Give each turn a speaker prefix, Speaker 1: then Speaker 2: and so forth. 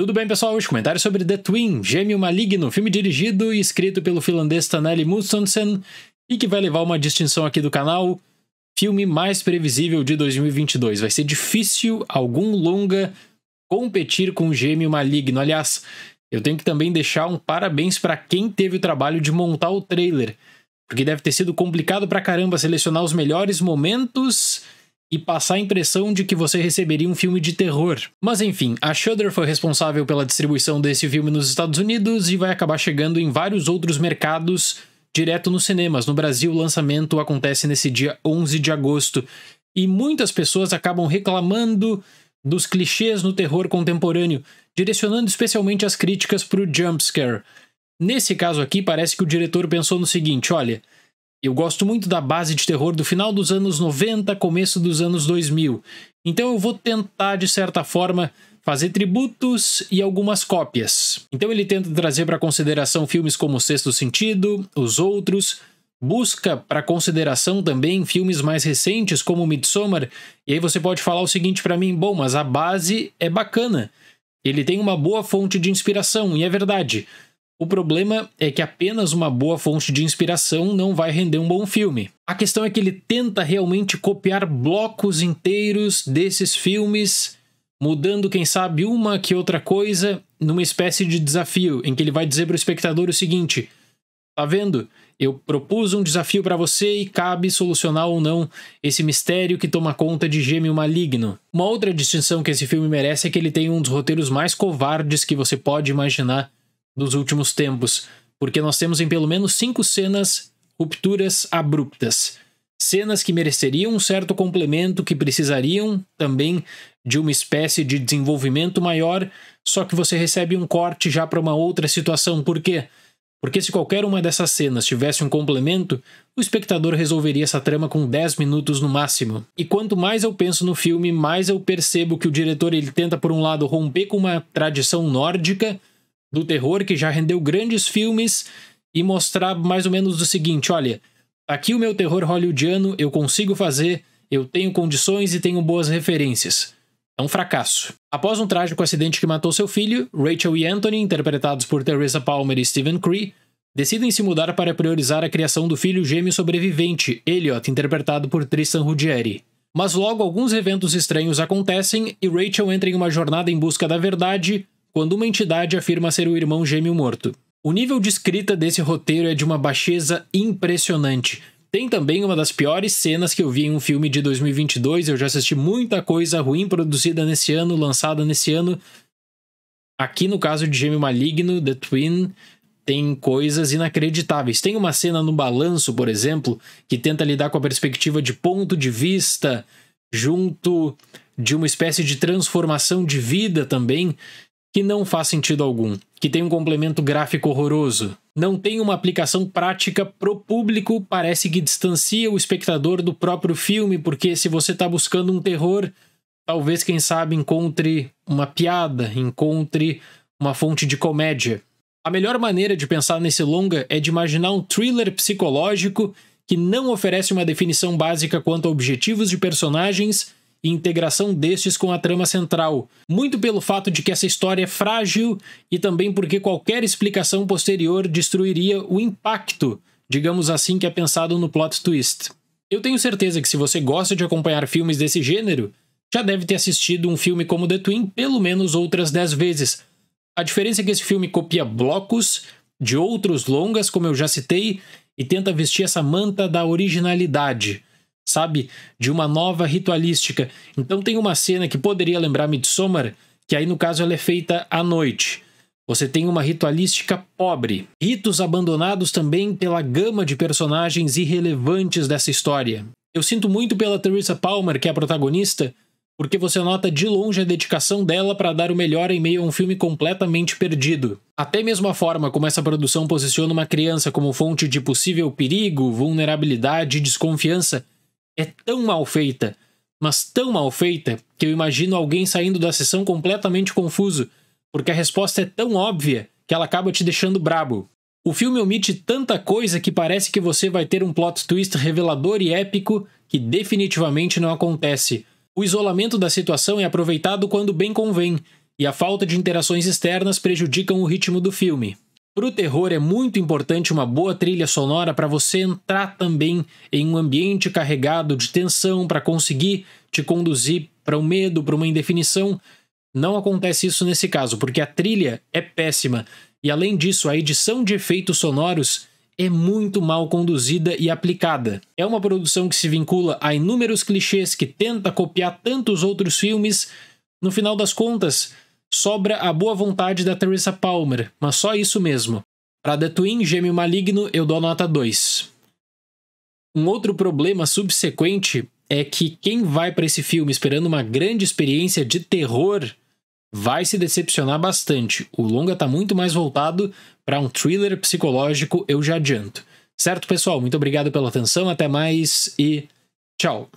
Speaker 1: Tudo bem, pessoal? Os comentários sobre The Twin, Gêmeo Maligno, filme dirigido e escrito pelo finlandês Taneli Mustonsen e que vai levar uma distinção aqui do canal. Filme mais previsível de 2022. Vai ser difícil algum longa competir com o Gêmeo Maligno. Aliás, eu tenho que também deixar um parabéns para quem teve o trabalho de montar o trailer, porque deve ter sido complicado pra caramba selecionar os melhores momentos e passar a impressão de que você receberia um filme de terror. Mas enfim, a Shudder foi responsável pela distribuição desse filme nos Estados Unidos e vai acabar chegando em vários outros mercados direto nos cinemas. No Brasil, o lançamento acontece nesse dia 11 de agosto e muitas pessoas acabam reclamando dos clichês no terror contemporâneo, direcionando especialmente as críticas para o jumpscare. Nesse caso aqui, parece que o diretor pensou no seguinte: olha, eu gosto muito da base de terror do final dos anos 90, começo dos anos 2000. Então eu vou tentar, de certa forma, fazer tributos e algumas cópias. Então ele tenta trazer para consideração filmes como Sexto Sentido, Os Outros, busca para consideração também filmes mais recentes como Midsommar, e aí você pode falar o seguinte para mim: bom, mas a base é bacana. Ele tem uma boa fonte de inspiração, e é verdade. O problema é que apenas uma boa fonte de inspiração não vai render um bom filme. A questão é que ele tenta realmente copiar blocos inteiros desses filmes, mudando, quem sabe, uma que outra coisa, numa espécie de desafio, em que ele vai dizer para o espectador o seguinte: tá vendo? Eu propus um desafio para você e cabe solucionar ou não esse mistério que toma conta de gêmeo maligno. Uma outra distinção que esse filme merece é que ele tem um dos roteiros mais covardes que você pode imaginar dos últimos tempos, porque nós temos em pelo menos cinco cenas rupturas abruptas. Cenas que mereceriam um certo complemento, que precisariam também de uma espécie de desenvolvimento maior, só que você recebe um corte já para uma outra situação. Por quê? Porque se qualquer uma dessas cenas tivesse um complemento, o espectador resolveria essa trama com 10 minutos no máximo. E quanto mais eu penso no filme, mais eu percebo que o diretor ele tenta por um lado romper com uma tradição nórdica do terror que já rendeu grandes filmes e mostrar mais ou menos o seguinte: olha, aqui o meu terror hollywoodiano eu consigo fazer, eu tenho condições e tenho boas referências. É um fracasso. Após um trágico acidente que matou seu filho, Rachel e Anthony, interpretados por Teresa Palmer e Stephen Cree, decidem se mudar para priorizar a criação do filho gêmeo sobrevivente, Elliot, interpretado por Tristan Ruggieri. Mas logo alguns eventos estranhos acontecem e Rachel entra em uma jornada em busca da verdade, quando uma entidade afirma ser o irmão gêmeo morto. O nível de escrita desse roteiro é de uma baixeza impressionante. Tem também uma das piores cenas que eu vi em um filme de 2022. Eu já assisti muita coisa ruim produzida nesse ano, lançada nesse ano. Aqui no caso de Gêmeo Maligno, The Twin, tem coisas inacreditáveis. Tem uma cena no balanço, por exemplo, que tenta lidar com a perspectiva de ponto de vista junto de uma espécie de transformação de vida também, que não faz sentido algum, que tem um complemento gráfico horroroso, não tem uma aplicação prática pro público, parece que distancia o espectador do próprio filme, porque se você está buscando um terror, talvez quem sabe encontre uma piada, encontre uma fonte de comédia. A melhor maneira de pensar nesse longa é de imaginar um thriller psicológico que não oferece uma definição básica quanto a objetivos de personagens e integração destes com a trama central, muito pelo fato de que essa história é frágil e também porque qualquer explicação posterior destruiria o impacto, digamos assim, que é pensado no plot twist. Eu tenho certeza que se você gosta de acompanhar filmes desse gênero, já deve ter assistido um filme como The Twin pelo menos outras 10 vezes. A diferença é que esse filme copia blocos de outros longas, como eu já citei, e tenta vestir essa manta da originalidade sabe? De uma nova ritualística. Então tem uma cena que poderia lembrar Midsommar, que aí no caso ela é feita à noite. Você tem uma ritualística pobre. Ritos abandonados também pela gama de personagens irrelevantes dessa história. Eu sinto muito pela Teresa Palmer, que é a protagonista, porque você nota de longe a dedicação dela para dar o melhor em meio a um filme completamente perdido. Até mesmo a forma como essa produção posiciona uma criança como fonte de possível perigo, vulnerabilidade e desconfiança é tão mal feita, mas tão mal feita, que eu imagino alguém saindo da sessão completamente confuso, porque a resposta é tão óbvia que ela acaba te deixando brabo. O filme omite tanta coisa que parece que você vai ter um plot twist revelador e épico que definitivamente não acontece. O isolamento da situação é aproveitado quando bem convém, e a falta de interações externas prejudicam o ritmo do filme. Para o terror é muito importante uma boa trilha sonora para você entrar também em um ambiente carregado de tensão para conseguir te conduzir para um medo, para uma indefinição. Não acontece isso nesse caso, porque a trilha é péssima. E além disso, a edição de efeitos sonoros é muito mal conduzida e aplicada. É uma produção que se vincula a inúmeros clichês que tenta copiar tantos outros filmes. No final das contas, sobra a boa vontade da Teresa Palmer, mas só isso mesmo. Para The Twin, Gêmeo Maligno, eu dou nota 2. Um outro problema subsequente é que quem vai para esse filme esperando uma grande experiência de terror vai se decepcionar bastante. O longa está muito mais voltado para um thriller psicológico, eu já adianto. Certo, pessoal? Muito obrigado pela atenção, até mais e tchau.